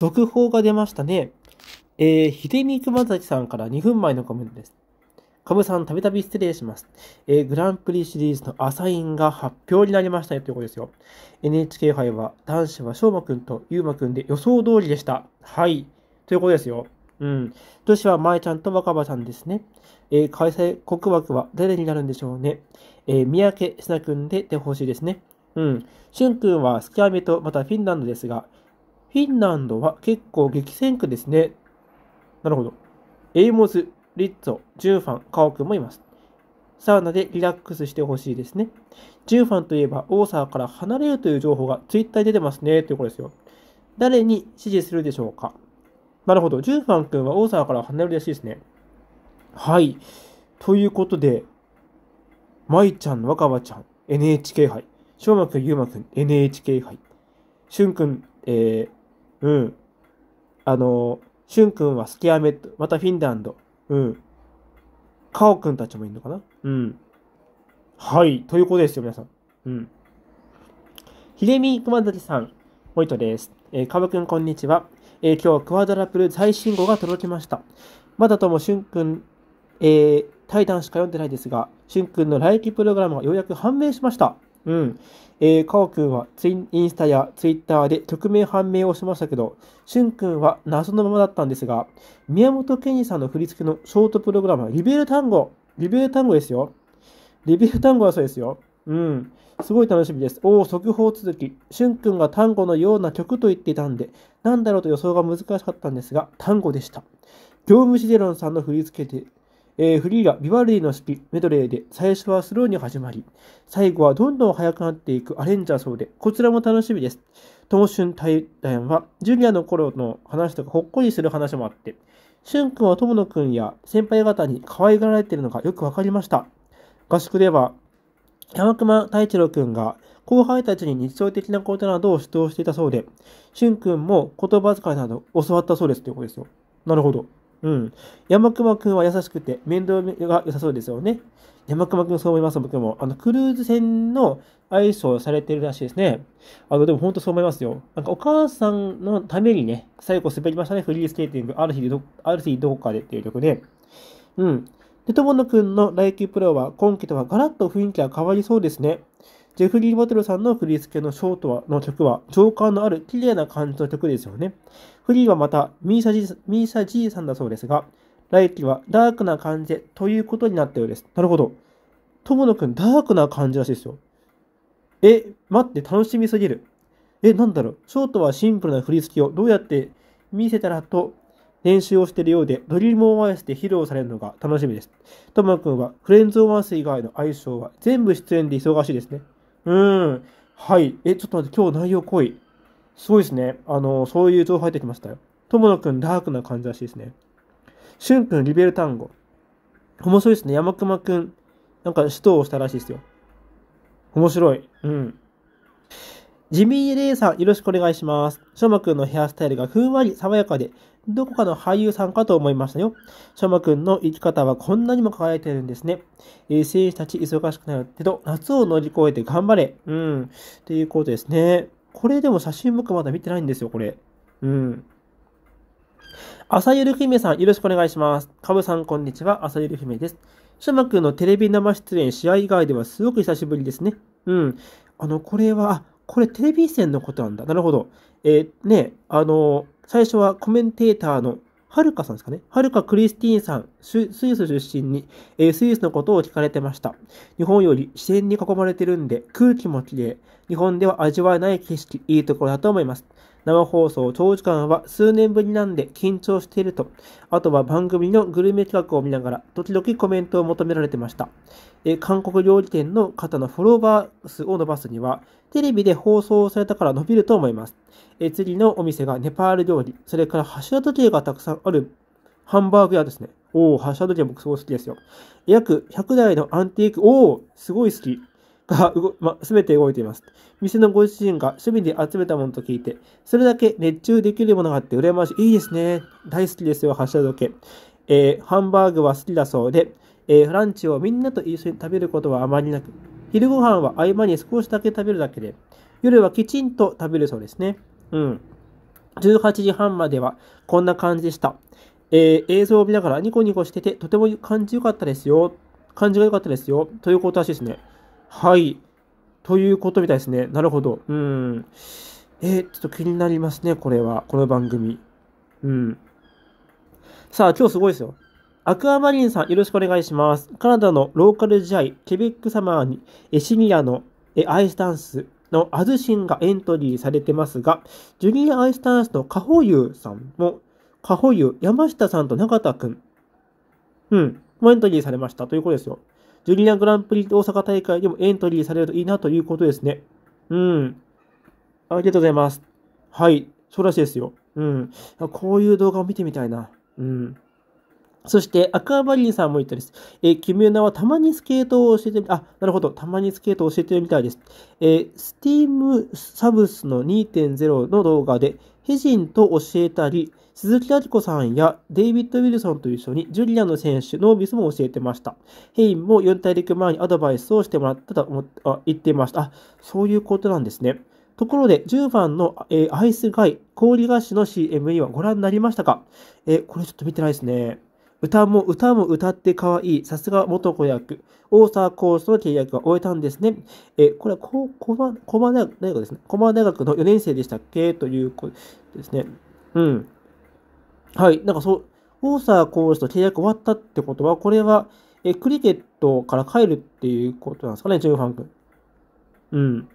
続報が出ましたね。えー、秀美熊崎さんから2分前のコメントです。カブさん、たびたび失礼します。えー、グランプリシリーズのアサインが発表になりましたよということですよ。NHK 杯は男子は翔馬くんと優馬くんで予想通りでした。はい。ということですよ。うん。女子は舞ちゃんと若葉さんですね。えー、開催国枠は誰になるんでしょうね。えー、三宅、なくんで出てほしいですね。うん。しゅんくんはスキャーメとまたフィンランドですが、フィンランドは結構激戦区ですね。なるほど。エイモズ、リッツォ、ジューファン、カオ君もいます。サウナでリラックスしてほしいですね。ジューファンといえば、オーサーから離れるという情報がツイッターに出てますね、ということですよ。誰に支持するでしょうかなるほど。ジューファン君はオーサーから離れるらしいですね。はい。ということで、舞ちゃん、若葉ちゃん、NHK 杯。翔馬くん、ゆうまくん、NHK 杯。しゅんくん、えー、うん。あの、しゅんくんはスキアメット、またフィンランド、うん。かおくんたちもいるのかなうん。はい、ということですよ、皆さん。うん。ひれみくまだちさん、もいとです。えー、かぶくん、こんにちは。えー、今日、クワドラプル最新号が届きました。まだともしゅんくん、えー、対談しか読んでないですが、しゅんくんの来期プログラムがようやく判明しました。うん。えー、かおくんはツイインスタやツイッターで匿名判明をしましたけど、しゅんくんは謎のままだったんですが、宮本健二さんの振り付けのショートプログラムはリベル単語。リベル単語ですよ。リベル単語はそうですよ。うん。すごい楽しみです。おお、速報続き。しゅんくんが単語のような曲と言っていたんで、なんだろうと予想が難しかったんですが、単語でした。業務シゼロンさんの振り付けで、えー、フリーラ、ビバルディの式、メドレーで、最初はスローに始まり、最後はどんどん速くなっていくアレンジャーそうで、こちらも楽しみです。と春対談は、ジュニアの頃の話とかほっこりする話もあって、し君は友野君や先輩方に可愛がられているのがよくわかりました。合宿では、山熊太一郎君が後輩たちに日常的なことなどを主導していたそうで、し君も言葉遣いなど教わったそうですということですよ。なるほど。うん。山熊くんは優しくて面倒が良さそうですよね。山熊くんそう思います、僕も。あの、クルーズ船の愛称されてるらしいですね。あの、でも本当そう思いますよ。なんかお母さんのためにね、最後滑りましたね、フリースケーティング。ある日ど、ある日どこかでっていう曲で、ね。うん。で、友野くんの来季プロは今季とはガラッと雰囲気が変わりそうですね。ジェフリー・バトルさんの振り付けのショートはの曲は、情感のある綺麗な感じの曲ですよね。フリーはまた、ミーサ G, ミーさんだそうですが、来季はダークな感じということになったようです。なるほど。友野くん、ダークな感じらしいですよ。え、待って、楽しみすぎる。え、なんだろう。ショートはシンプルな振り付けをどうやって見せたらと練習をしているようで、ドリームオンアイスで披露されるのが楽しみです。ともくんはフレンズオンアイス以外の相性は全部出演で忙しいですね。うん。はい。え、ちょっと待って、今日内容濃い。すごいですね。あの、そういう情報入ってきましたよ。友野くん、ダークな感じらしいですね。しゅんくん、リベル単語。面白いですね。山熊くん、なんか指導をしたらしいですよ。面白い。うん。ジミー・レイさん、よろしくお願いします。しょマまくんのヘアスタイルがふんわり爽やかで、どこかの俳優さんかと思いましたよ。しょマまくんの生き方はこんなにも輝いてるんですね。えー、選手たち忙しくなるけど、夏を乗り越えて頑張れ。うん。っていうことですね。これでも写真僕まだ見てないんですよ、これ。うん。朝ゆる姫さん、よろしくお願いします。かぶさん、こんにちは。朝ゆる姫です。シゅマくんのテレビ生出演、試合以外ではすごく久しぶりですね。うん。あの、これは、これテレビ線のことなんだ。なるほど。えー、ね、あのー、最初はコメンテーターのはるかさんですかね。はるかクリスティーンさん、スイス出身に、えー、スイスのことを聞かれてました。日本より自然に囲まれてるんで、空気もきれい。日本では味わえない景色、いいところだと思います。生放送長時間は数年ぶりなんで緊張していると。あとは番組のグルメ企画を見ながら、時々コメントを求められてました。え韓国料理店の方のフォロワー数を伸ばすには、テレビで放送されたから伸びると思います。え次のお店がネパール料理、それからハッシュドがたくさんあるハンバーグ屋ですね。おお、ハッシュド僕すごい好きですよ。約100台のアンティーク、おお、すごい好き。が、ま、全て動いています。店のご自身が趣味で集めたものと聞いて、それだけ熱中できるものがあって羨ましい。いいですね。大好きですよ、ハッシュドえー、ハンバーグは好きだそうで、えー、ランチをみんなと一緒に食べることはあまりなく、昼ご飯は合間に少しだけ食べるだけで、夜はきちんと食べるそうですね。うん。18時半まではこんな感じでした。えー、映像を見ながらニコニコしてて、とても感じ良かったですよ。感じが良かったですよ。ということらしいですね。はい。ということみたいですね。なるほど。うん。えー、ちょっと気になりますね、これは。この番組。うん。さあ、今日すごいですよ。アクアマリンさん、よろしくお願いします。カナダのローカル試合、ケベックサマーにシニアのアイスダンスのアズシンがエントリーされてますが、ジュニアアイスダンスのカホユーさんも、カホユー、山下さんと永田くん、うん、もエントリーされましたということですよ。ジュニアグランプリ大阪大会でもエントリーされるといいなということですね。うん。ありがとうございます。はい。そうらしいですよ。うん。こういう動画を見てみたいな。うん。そして、アクアバリーさんも言ったです。えー、キムユナはたまにスケートを教えてあ、なるほど。たまにスケートを教えてるみたいです。えー、スティームサブスの2.0の動画で、ヘジンと教えたり、鈴木明子さんやデイビッド・ウィルソンと一緒にジュリアの選手、ノービスも教えてました。ヘインも4大陸前にアドバイスをしてもらったと思っあ言ってました。あ、そういうことなんですね。ところで、10番の、えー、アイスガイ、氷菓子の CM にはご覧になりましたかえー、これちょっと見てないですね。歌も歌も歌って可愛い。さすが元子役。大沢コースの契約が終えたんですね。え、これはこ、駒、駒大学ですね。駒大学の4年生でしたっけということですね。うん。はい。なんかそう、大沢コースと契約終わったってことは、これは、え、クリケットから帰るっていうことなんですかね、ジュンファン君。うん。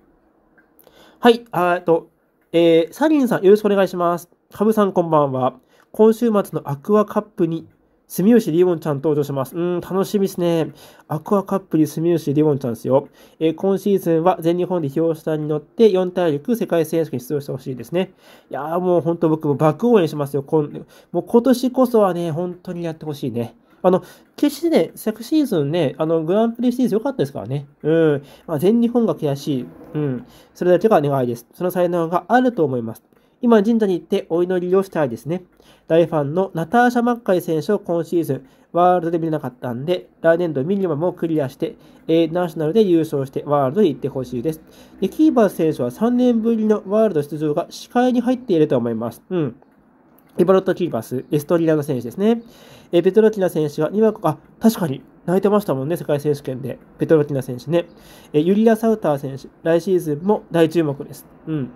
はい。あっと、えー、サリンさんよろしくお願いします。カブさんこんばんは。今週末のアクアカップに住吉リボンちゃん登場します。うん、楽しみですね。アクアカップに住吉リボンちゃんですよ。えー、今シーズンは全日本で表彰に乗って4大陸世界選手権出場してほしいですね。いやーもう本当僕も爆応援しますよ。こんもう今年こそはね、本当にやってほしいね。あの、決してね、昨シーズンね、あの、グランプリシリーズ良かったですからね。うん。まあ、全日本が悔しい。うん。それだけが願いです。その才能があると思います。今、神社に行ってお祈りをしたいですね。大ファンのナターシャ・マッカイ選手を今シーズン、ワールドで見れなかったんで、来年度ミニマムをクリアして、A ナショナルで優勝してワールドに行ってほしいです。で、キーバー選手は3年ぶりのワールド出場が視界に入っていると思います。うん。エバロット・キーバース、エストリアの選手ですね。えペトロティナ選手は2枠、あ、確かに泣いてましたもんね、世界選手権で。ペトロティナ選手ね。えユリア・サウター選手、来シーズンも大注目です。うん。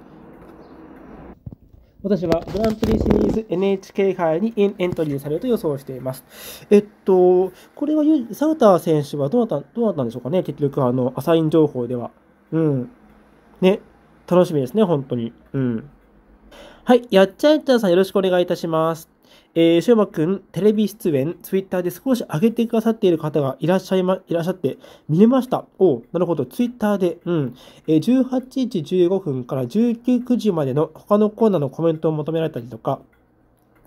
私はグランプリシリーズ NHK 杯にエントリーされると予想しています。えっと、これはサウター選手はどうなったどうなったんでしょうかね、結局、あの、アサイン情報では。うん。ね、楽しみですね、本当に。うん。はい、やっちゃえちゃんさんよろしくお願いいたします。えー、しゅうまくん、テレビ出演、ツイッターで少し上げてくださっている方がいらっしゃいま、いらっしゃって、見れました。おなるほど。ツイッターで、うん。えー、18時15分から19、時までの他のコーナーのコメントを求められたりとか、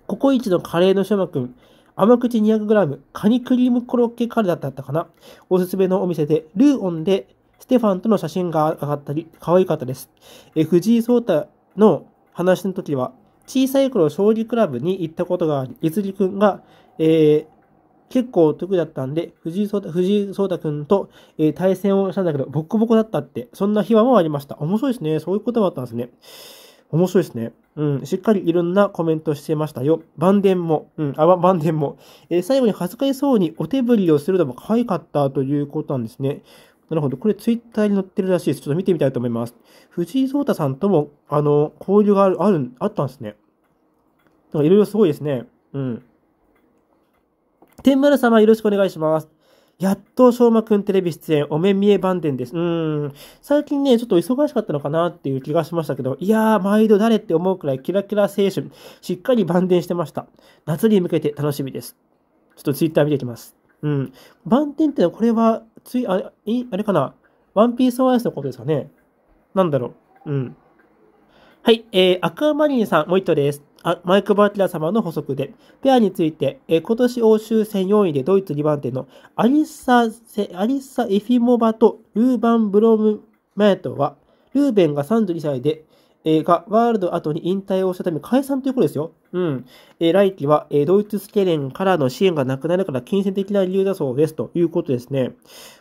ココイチのカレーのしゅうまくん、甘口 200g、カニクリームコロッケカレーだったかなおすすめのお店で、ルーオンで、ステファンとの写真が上がったり、可愛かったです。えー、藤井聡太の話の時は、小さい頃将棋クラブに行ったことがあり、いつりくんが、えー、結構得だったんで、藤井聡太、藤井聡太くんと、えー、対戦をしたんだけど、ボッコボコだったって、そんな秘話もありました。面白いですね。そういうこともあったんですね。面白いですね。うん。しっかりいろんなコメントしてましたよ。晩年も。うん。あ、晩年も。えー、最後に恥ずかしそうにお手振りをするのも可愛かったということなんですね。なるほど。これツイッターに載ってるらしいです。ちょっと見てみたいと思います。藤井聡太さんとも、あの、交流がある、ある、あったんですね。だかいろいろすごいですね。うん。天丸様よろしくお願いします。やっと、昭和くんテレビ出演、お目見え万伝です。うーん。最近ね、ちょっと忙しかったのかなっていう気がしましたけど、いやー、毎度誰って思うくらいキラキラ青春、しっかり万伝してました。夏に向けて楽しみです。ちょっとツイッター見ていきます。うん。万伝ってのは、これは、つい、あれ、あれかなワンピースオアイスのことですかねなんだろううん。はい、えー、アクアマリンさん、もう一頭です。あマイク・バーティラ様の補足で、ペアについて、えー、今年欧州戦4位でドイツ2番手のアリサ・アリサエフィモバとルーバン・ブロムマヤトは、ルーベンが32歳でえー、がワールド後に引退をしたため解散ということですよ。うん。えー、来季は、えー、ドイツスケレンからの支援がなくなるから金銭的な理由だそうですということですね。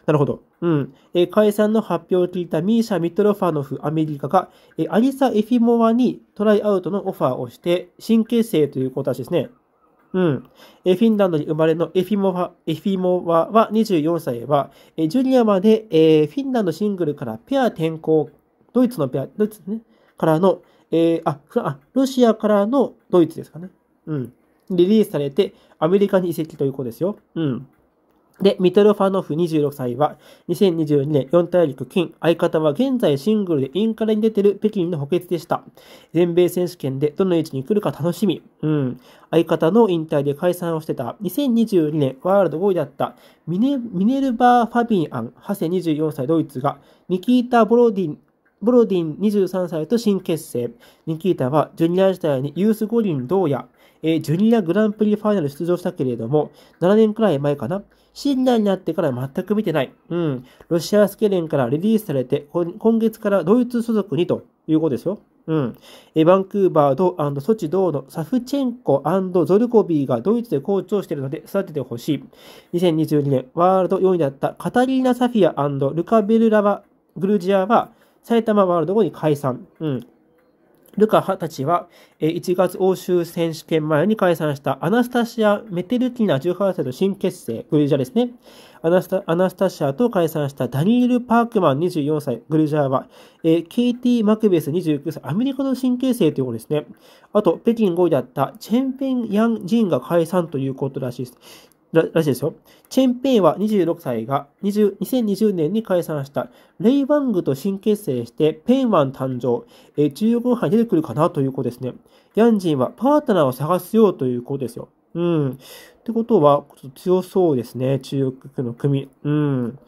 なるほど。うん。えー、解散の発表を聞いたミーシャ・ミトロファノフ、アメリカが、えー、アリサ・エフィモワにトライアウトのオファーをして、新結成ということですね。うん。えフィンランドに生まれのエフィモワ、エフィモワは24歳は、えジュニアまで、えフィンランドシングルからペア転向、ドイツのペア、ドイツね、からの、えー、あ、あ、ロシアからのドイツですかね。うん。リリースされて、アメリカに移籍ということですよ。うん。で、ミトロファノフ26歳は、2022年4大陸金、相方は現在シングルでインカレに出てる北京の補欠でした。全米選手権でどの位置に来るか楽しみ。うん。相方の引退で解散をしてた、2022年ワールド5位だったミネ、ミネルバー・ファビンアン、ハセ24歳ドイツが、ニキータ・ボロディンブロディン23歳と新結成。ニキータはジュニア時代にユース五輪同夜、えー、ジュニアグランプリファイナル出場したけれども、7年くらい前かな。シ新年になってから全く見てない。うん。ロシアスケレンからリリースされて、今月からドイツ所属にということですよ。うん。え、バンクーバードソチ同のサフチェンコゾルコビーがドイツでコーしているので育ててほしい。2022年ワールド4位だったカタリーナ・サフィアルカ・ベルラバ・グルジアは埼玉ワールド後に解散。うん。ルカたちは、1月欧州選手権前に解散したアナスタシア・メテルキナ18歳と新結成、グルジャですね。アナスタアナスタシアと解散したダニエル・パークマン24歳、グルジャーは、KT・ ケイティ・マクベス29歳、アメリカの新結成ということですね。あと、北京5位だったチェンペン・ヤン・ジンが解散ということらしいです。らしいですよ。チェンペイは26歳が20 2020年に解散した。レイ・ワングと新結成して、ペンワン誕生。え中国に出てくるかなということですね。ヤンジンはパートナーを探すよということですよ。うん。ってことは、ちょっと強そうですね。中国の組。うん。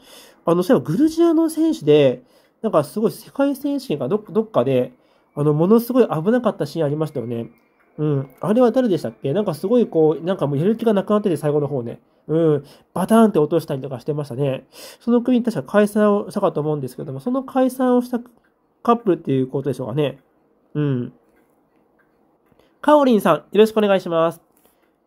あの、そういえばグルジアの選手で、なんかすごい世界選手権がどっかで、あの、ものすごい危なかったシーンありましたよね。うん。あれは誰でしたっけなんかすごいこう、なんかもうやる気がなくなってて最後の方ね。うん。バターンって落としたりとかしてましたね。その組に確か解散をしたかと思うんですけども、その解散をしたカップルっていうことでしょうかね。うん。かおりんさん、よろしくお願いします。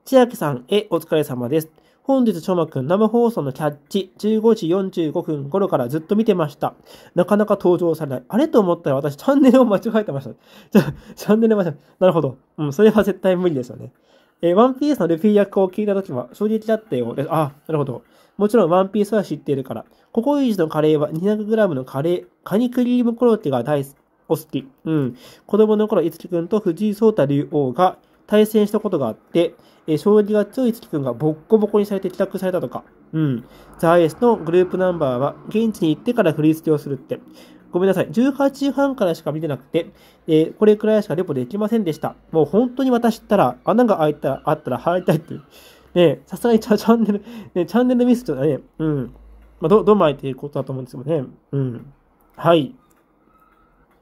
千秋さん、え、お疲れ様です。本日、ちょまくん、生放送のキャッチ、15時45分頃からずっと見てました。なかなか登場されない。あれと思ったら私、チャンネルを間違えてました。チャンネル間違えなるほど。うん、それは絶対無理ですよね。えー、ワンピースのルフィ役を聞いたときは衝撃だったようです。あ、なるほど。もちろんワンピースは知っているから。ココイチのカレーは 200g のカレー、カニクリームコロッケが大好き。お好き。うん。子供の頃、いつきくんと藤井聡太竜王が対戦したことがあって、え将棋が強い月くんがボッコボコにされて帰宅されたとか、うん。ザ・エースのグループナンバーは、現地に行ってから振り付けをするって。ごめんなさい。18時半からしか見てなくて、えー、これくらいしかレポできませんでした。もう本当に私ったら、穴が開いたら、あったら入りたいっていう。ねさすがにチャンネル、ね、チャンネルミスとね、うん。まあ、ど、どうも開いていうことだと思うんですけどね。うん。はい。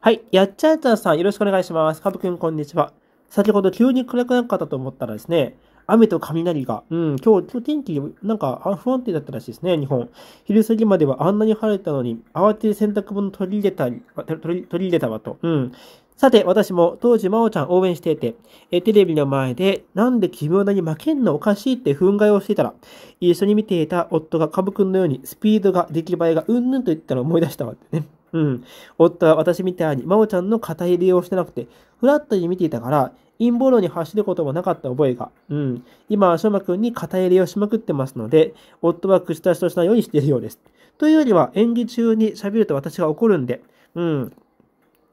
はい。やっちゃえたさん、よろしくお願いします。かぶくん、こんにちは。先ほど急に暗くなかったと思ったらですね、雨と雷が、うん、今日、今日天気、なんか不安定だったらしいですね、日本。昼過ぎまではあんなに晴れたのに、慌てて洗濯物取り入れたり、取り入れたわと。うん。さて、私も当時、真央ちゃん応援していて、えテレビの前で、なんで妙なに負けんのおかしいって憤慨をしていたら、一緒に見ていた夫がカくんのように、スピードが、出来栄えが、うんぬんと言ったのを思い出したわってね。うん。夫は私みたいに、真央ちゃんの肩入れをしてなくて、フラットに見ていたから、陰謀論に走ることもなかった覚えが。うん。今は翔馬くんに肩入れをしまくってますので、夫は口出しとしないようにしているようです。というよりは、演技中に喋ると私が怒るんで、うん。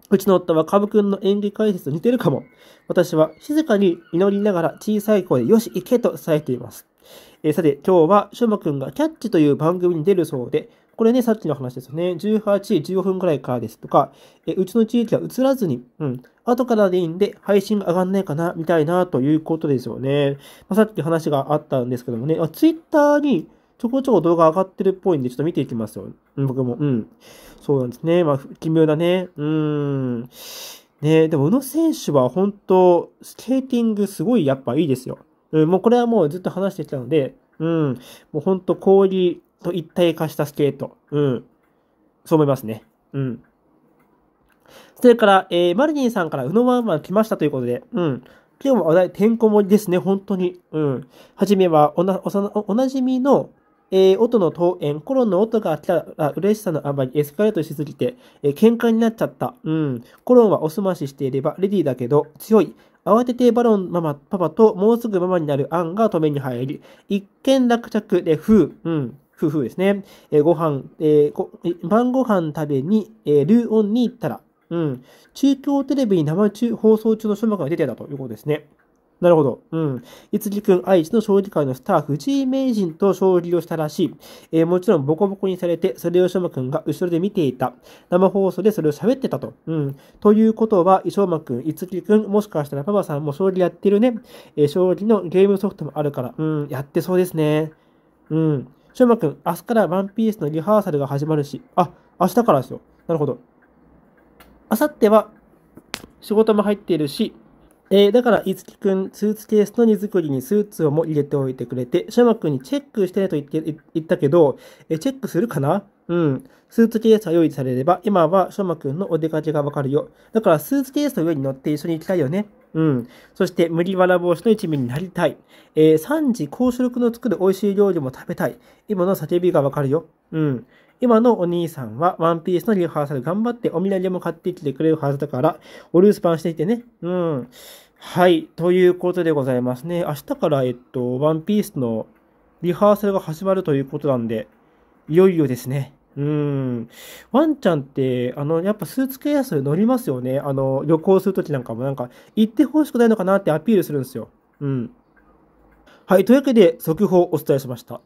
うちの夫はブくんの演技解説と似てるかも。私は静かに祈りながら小さい声でよし行けと伝えています。えー、さて、今日は翔馬くんがキャッチという番組に出るそうで、これね、さっきの話ですよね。18時15分ぐらいからですとか、えうちの地域は映らずに、うん、後からでいいんで配信が上がんないかな、みたいな、ということですよね。まあ、さっき話があったんですけどもね、ツイッターにちょこちょこ動画上がってるっぽいんで、ちょっと見ていきますよ。僕も。うん。そうなんですね。まあ、奇妙だね。うーん。ねでも、宇野選手は本当、スケーティングすごいやっぱいいですよ。うん、もうこれはもうずっと話してきたので、うん、もう本当氷と一体化したスケート。うん。そう思いますね。うん。それから、えー、マリニンさんからうのワンワン来ましたということで、うん。今日も話題、てんこ盛りですね、本当に。うん。はじめはおな、おさな、おなじみの、えー、音の登園、コロンの音が来たら嬉しさのあまりエスカレートしすぎて、えー、喧嘩になっちゃった。うん。コロンはおすまししていればレディーだけど強い。慌ててバロンママ、パパともうすぐママになるアンが止めに入り、一件落着でふう。うん。夫婦ですね。えー、ご飯、えー、晩ご飯食べに、えー、ルーオンに行ったら、うん、中京テレビに生中放送中の書幕が出てたということですね。なるほど。うん。いつきくん、愛知の将棋界のスター、藤井名人と将棋をしたらしい。えー、もちろんボコボコにされて、それを翔馬くんが後ろで見ていた。生放送でそれを喋ってたと。うん。ということは、翔馬くん、いつきくん、もしかしたらパパさんも将棋やってるね。えー、将棋のゲームソフトもあるから、うん、やってそうですね。うん。しょうまくん、明日からワンピースのリハーサルが始まるし、あ、明日からですよ。なるほど。明後日は仕事も入っているし、えー、だから、いつきくん、スーツケースの荷造りにスーツをも入れておいてくれて、シャマくんにチェックしてねと言って言ったけど、えー、チェックするかなうん。スーツケースは用意されれば、今はしょまくんのお出かけがわかるよ。だからスーツケースの上に乗って一緒に行きたいよね。うん。そして、麦わら帽子の一味になりたい。えー、3時、高主力の作る美味しい料理も食べたい。今の叫びがわかるよ。うん。今のお兄さんはワンピースのリハーサル頑張ってお土産も買ってきてくれるはずだから、お留守番していてね。うん。はい。ということでございますね。明日から、えっと、ワンピースのリハーサルが始まるということなんで、いよいよですね。うん。ワンちゃんって、あの、やっぱスーツケース乗りますよね。あの、旅行するときなんかもなんか、行ってほしくないのかなってアピールするんですよ。うん。はい。というわけで、速報をお伝えしました。